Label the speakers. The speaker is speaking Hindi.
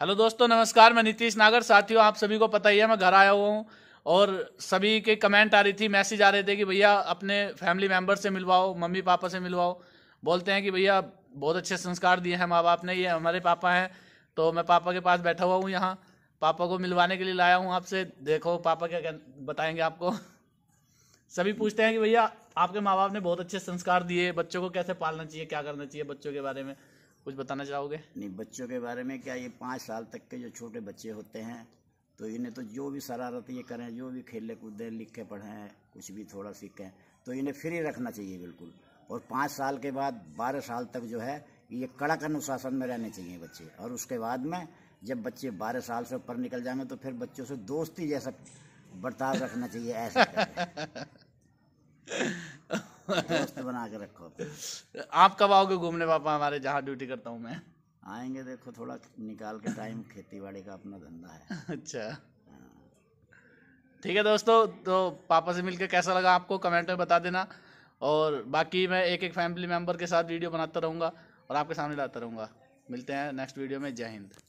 Speaker 1: हेलो दोस्तों नमस्कार मैं नीतीश नागर साथियों आप सभी को पता ही है मैं घर आया हुआ हूँ और सभी के कमेंट आ रही थी मैसेज आ रहे थे कि भैया अपने फैमिली मेम्बर से मिलवाओ मम्मी पापा से मिलवाओ बोलते हैं कि भैया बहुत अच्छे संस्कार दिए हैं माँ बाप ने ये हमारे पापा हैं तो मैं पापा के पास बैठा हुआ हूँ यहाँ पापा को मिलवाने के लिए लाया हूँ आपसे देखो पापा क्या क्या बताएंगे आपको सभी पूछते हैं कि भैया आपके माँ बाप ने बहुत अच्छे संस्कार दिए बच्चों को कैसे पालना चाहिए क्या करना चाहिए बच्चों के बारे में कुछ बताना चाहोगे
Speaker 2: नहीं बच्चों के बारे में क्या ये पाँच साल तक के जो छोटे बच्चे होते हैं तो इन्हें तो जो भी शरारत ये करें जो भी खेले कूदें लिखे पढ़ें कुछ भी थोड़ा सीखें तो इन्हें फ्री रखना चाहिए बिल्कुल और पाँच साल के बाद बारह साल तक जो है ये कड़क अनुशासन में रहने चाहिए बच्चे और उसके बाद में जब बच्चे बारह साल से ऊपर निकल जाएंगे तो फिर बच्चों से दोस्ती जैसा बर्ताव रखना चाहिए ऐसा दोस्त बना के रखो
Speaker 3: आप कब आओगे घूमने पापा हमारे जहाँ ड्यूटी करता हूँ मैं
Speaker 2: आएंगे देखो थोड़ा
Speaker 3: निकाल के टाइम खेती बाड़ी का अपना धंधा है अच्छा हाँ। ठीक है
Speaker 1: दोस्तों तो पापा से मिलकर कैसा लगा आपको कमेंट में बता देना और बाकी मैं एक एक फैमिली मेम्बर के साथ वीडियो बनाता रहूँगा और आपके सामने लाता रहूँगा मिलते हैं नेक्स्ट वीडियो में जय हिंद